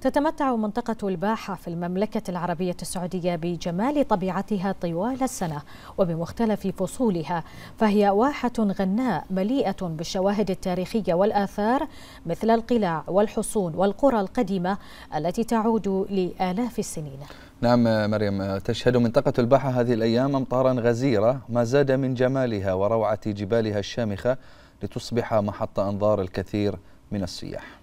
تتمتع منطقة الباحة في المملكة العربية السعودية بجمال طبيعتها طوال السنة وبمختلف فصولها فهي واحة غناء مليئة بالشواهد التاريخية والآثار مثل القلاع والحصون والقرى القديمة التي تعود لآلاف السنين نعم مريم تشهد منطقة الباحة هذه الأيام أمطارا غزيرة ما زاد من جمالها وروعة جبالها الشامخة لتصبح محط أنظار الكثير من السياح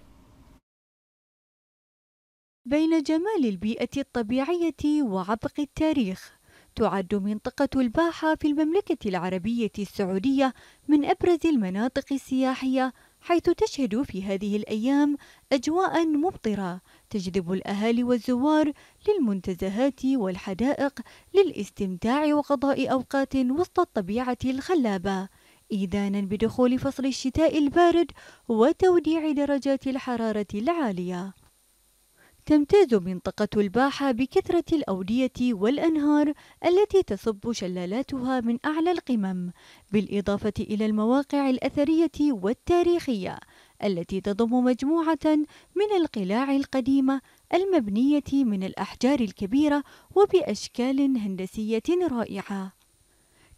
بين جمال البيئة الطبيعية وعبق التاريخ تعد منطقة الباحة في المملكة العربية السعودية من أبرز المناطق السياحية حيث تشهد في هذه الأيام أجواء ممطرة تجذب الأهالي والزوار للمنتزهات والحدائق للاستمتاع وقضاء أوقات وسط الطبيعة الخلابة إيذانا بدخول فصل الشتاء البارد وتوديع درجات الحرارة العالية تمتاز منطقة الباحة بكثرة الأودية والأنهار التي تصب شلالاتها من أعلى القمم، بالإضافة إلى المواقع الأثرية والتاريخية التي تضم مجموعة من القلاع القديمة المبنية من الأحجار الكبيرة وبأشكال هندسية رائعة.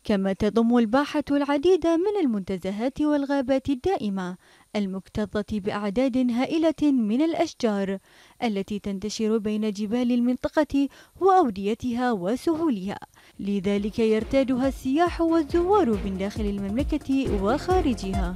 كما تضم الباحة العديد من المنتزهات والغابات الدائمة المكتظة بأعداد هائلة من الأشجار التي تنتشر بين جبال المنطقة وأوديتها وسهولها لذلك يرتادها السياح والزوار من داخل المملكة وخارجها